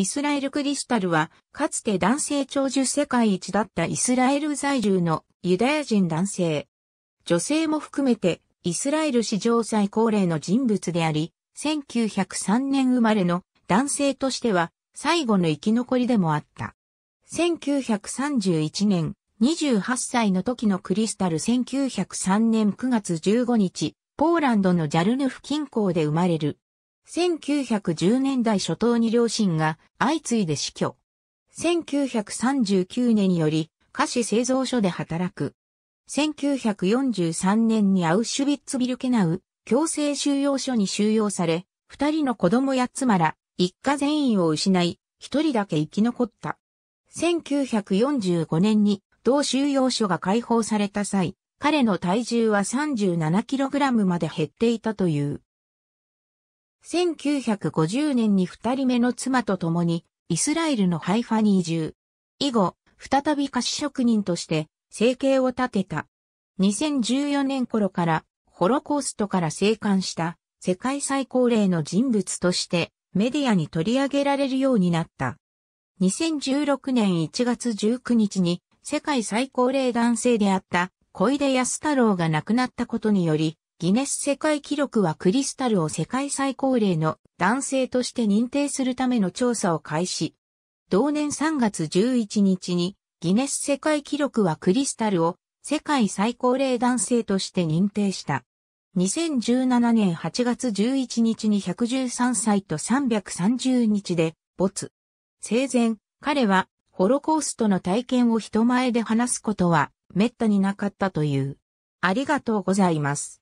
イスラエルクリスタルは、かつて男性長寿世界一だったイスラエル在住のユダヤ人男性。女性も含めて、イスラエル史上最高齢の人物であり、1903年生まれの男性としては、最後の生き残りでもあった。1931年、28歳の時のクリスタル1903年9月15日、ポーランドのジャルヌフ近郊で生まれる。1910年代初頭に両親が相次いで死去。1939年により菓子製造所で働く。1943年にアウシュビッツビルケナウ強制収容所に収容され、二人の子供や妻ら一家全員を失い、一人だけ生き残った。1945年に同収容所が解放された際、彼の体重は 37kg まで減っていたという。1950年に二人目の妻と共に、イスラエルのハイファに移住。以後、再び菓子職人として、生計を立てた。2014年頃から、ホロコーストから生還した、世界最高齢の人物として、メディアに取り上げられるようになった。2016年1月19日に、世界最高齢男性であった小出康太郎が亡くなったことにより、ギネス世界記録はクリスタルを世界最高齢の男性として認定するための調査を開始。同年3月11日にギネス世界記録はクリスタルを世界最高齢男性として認定した。2017年8月11日に113歳と330日で没。生前、彼はホロコーストの体験を人前で話すことは滅多になかったという。ありがとうございます。